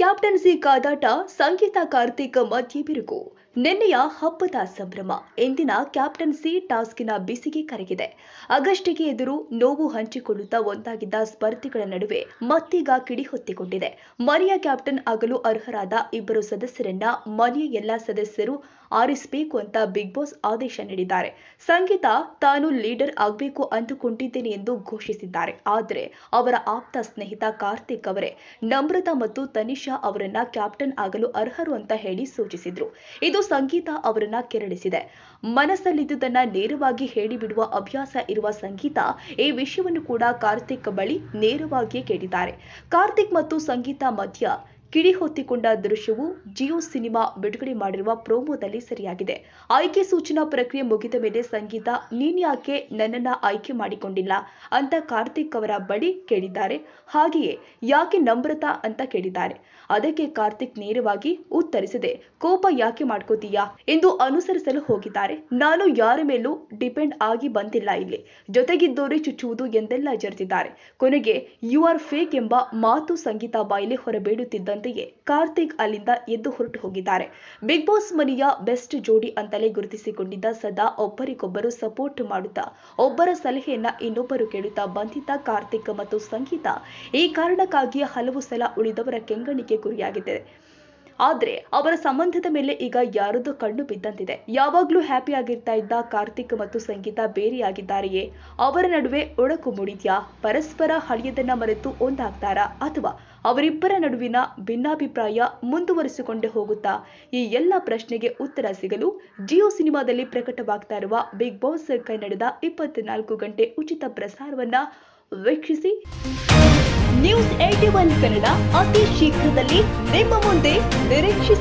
captaincy ಕಾದಾಟ ಸಂಗೀತ ಕಾರ್ತಿಕ್ ಮಧ್ಯೆ ಬಿರುಕು ನಿನ್ನೆಯ ಹಬ್ಬದ ಸಂಭ್ರಮ ಎಂದಿನ ಕ್ಯಾಪ್ಟನ್ಸಿ ಟಾಸ್ಕಿನ ಬಿಸಿಗೆ ಕರಗಿದೆ ಅಗಷ್ಟಿಗೆ ಎದುರು ನೋವು ಹಂಚಿಕೊಳ್ಳುತ್ತಾ ಒಂದಾಗಿದ್ದ ಸ್ಪರ್ಧಿಗಳ ನಡುವೆ ಮತ್ತೀಗ ಕಿಡಿಹೊತ್ತಿಕೊಂಡಿದೆ ಮನೆಯ ಕ್ಯಾಪ್ಟನ್ ಆಗಲು ಅರ್ಹರಾದ ಇಬ್ಬರು ಸದಸ್ಯರನ್ನ ಮನೆಯ ಎಲ್ಲಾ ಸದಸ್ಯರು ಆರಿಸಬೇಕು ಅಂತ ಬಿಗ್ ಬಾಸ್ ಆದೇಶ ನೀಡಿದ್ದಾರೆ ಸಂಗೀತ ತಾನು ಲೀಡರ್ ಆಗಬೇಕು ಅಂದುಕೊಂಡಿದ್ದೇನೆ ಎಂದು ಘೋಷಿಸಿದ್ದಾರೆ ಆದರೆ ಅವರ ಆಪ್ತ ಸ್ನೇಹಿತ ಕಾರ್ತಿಕ್ ಅವರೇ ನಮ್ರತಾ ಮತ್ತು ತನಿಷಾ ಅವರನ್ನ ಕ್ಯಾಪ್ಟನ್ ಆಗಲು ಅರ್ಹರು ಅಂತ ಹೇಳಿ ಸೂಚಿಸಿದ್ರು ಇದು ಸಂಗೀತ ಅವರನ್ನ ಕೆರಳಿಸಿದೆ ಮನಸ್ಸಲ್ಲಿದ್ದುದನ್ನ ನೇರವಾಗಿ ಹೇಳಿಬಿಡುವ ಅಭ್ಯಾಸ ಇರುವ ಸಂಗೀತ ಈ ವಿಷಯವನ್ನು ಕೂಡ ಕಾರ್ತಿಕ್ ಬಳಿ ನೇರವಾಗಿಯೇ ಕೇಳಿದ್ದಾರೆ ಕಾರ್ತಿಕ್ ಮತ್ತು ಸಂಗೀತ ಮಧ್ಯ ಕಿಡಿ ಹೊತ್ತಿಕೊಂಡ ದೃಶ್ಯವು ಜಿಯೋ ಸಿನಿಮಾ ಬಿಡುಗಡೆ ಮಾಡಿರುವ ಪ್ರೋಮೋದಲ್ಲಿ ಸರಿಯಾಗಿದೆ ಆಯ್ಕೆ ಸೂಚನಾ ಪ್ರಕ್ರಿಯೆ ಮುಗಿದ ಮೇಲೆ ಸಂಗೀತ ನೀನ್ಯಾಕೆ ನನ್ನನ್ನ ಆಯ್ಕೆ ಮಾಡಿಕೊಂಡಿಲ್ಲ ಅಂತ ಕಾರ್ತಿಕ್ ಅವರ ಬಳಿ ಕೇಳಿದ್ದಾರೆ ಹಾಗೆಯೇ ಯಾಕೆ ನಮ್ರತಾ ಅಂತ ಕೇಳಿದ್ದಾರೆ ಅದಕ್ಕೆ ಕಾರ್ತಿಕ್ ನೇರವಾಗಿ ಉತ್ತರಿಸಿದೆ ಕೋಪ ಯಾಕೆ ಮಾಡ್ಕೋತೀಯಾ ಎಂದು ಅನುಸರಿಸಲು ಹೋಗಿದ್ದಾರೆ ನಾನು ಯಾರ ಮೇಲೂ ಡಿಪೆಂಡ್ ಆಗಿ ಬಂದಿಲ್ಲ ಇಲ್ಲಿ ಜೊತೆಗಿದ್ದೋರೇ ಚುಚ್ಚುವುದು ಎಂದೆಲ್ಲ ಜರಿದಿದ್ದಾರೆ ಕೊನೆಗೆ ಯು ಆರ್ ಫೇಕ್ ಎಂಬ ಮಾತು ಸಂಗೀತ ಬಾಯಿಲೆ ಹೊರಬೇಡುತ್ತಿದ್ದ ಕಾರ್ತಿಕ್ ಅಲ್ಲಿಂದ ಎದ್ದು ಹೊರಟು ಹೋಗಿದ್ದಾರೆ ಬಿಗ್ ಬಾಸ್ ಮನೆಯ ಬೆಸ್ಟ್ ಜೋಡಿ ಅಂತಲೇ ಗುರುತಿಸಿಕೊಂಡಿದ್ದ ಸದಾ ಒಬ್ಬರಿಗೊಬ್ಬರು ಸಪೋರ್ಟ್ ಮಾಡುತ್ತಾ ಒಬ್ಬರ ಸಲಹೆಯನ್ನ ಇನ್ನೊಬ್ಬರು ಕೇಳುತ್ತಾ ಬಂದಿದ್ದ ಕಾರ್ತಿಕ್ ಮತ್ತು ಸಂಗೀತ ಈ ಕಾರಣಕ್ಕಾಗಿ ಹಲವು ಸಲ ಉಳಿದವರ ಕೆಂಗಣಿಗೆ ಗುರಿಯಾಗಿದೆ ಆದ್ರೆ ಅವರ ಸಂಬಂಧದ ಮೇಲೆ ಈಗ ಯಾರದೋ ಕಣ್ಣು ಬಿದ್ದಂತಿದೆ ಯಾವಾಗ್ಲೂ ಹ್ಯಾಪಿ ಆಗಿರ್ತಾ ಇದ್ದ ಕಾರ್ತಿಕ್ ಮತ್ತು ಸಂಗೀತ ಬೇರೆಯಾಗಿದ್ದಾರೆಯೇ ಅವರ ನಡುವೆ ಒಡಕು ಮೂಡಿದ್ಯಾ ಪರಸ್ಪರ ಹಳೆಯದನ್ನ ಮರೆತು ಒಂದಾಗ್ತಾರಾ ಅಥವಾ ಅವರಿಬ್ಬರ ನಡುವಿನ ಭಿನ್ನಾಭಿಪ್ರಾಯ ಮುಂದುವರಿಸಿಕೊಂಡೇ ಹೋಗುತ್ತಾ ಈ ಎಲ್ಲ ಪ್ರಶ್ನೆಗೆ ಉತ್ತರ ಸಿಗಲು ಜಿಯೋ ಸಿನಿಮಾದಲ್ಲಿ ಪ್ರಕಟವಾಗ್ತಾ ಇರುವ ಬಿಗ್ ಬಾಸ್ ಕನ್ನಡದ ಇಪ್ಪತ್ನಾಲ್ಕು ಗಂಟೆ ಉಚಿತ ಪ್ರಸಾರವನ್ನ ವೀಕ್ಷಿಸಿ ನ್ಯೂಸ್ ಏಟಿ ಒನ್ ಕನ್ನಡ ಅತಿ ಶೀಘ್ರದಲ್ಲಿ ನಿಮ್ಮ ಮುಂದೆ ನಿರೀಕ್ಷಿಸಿ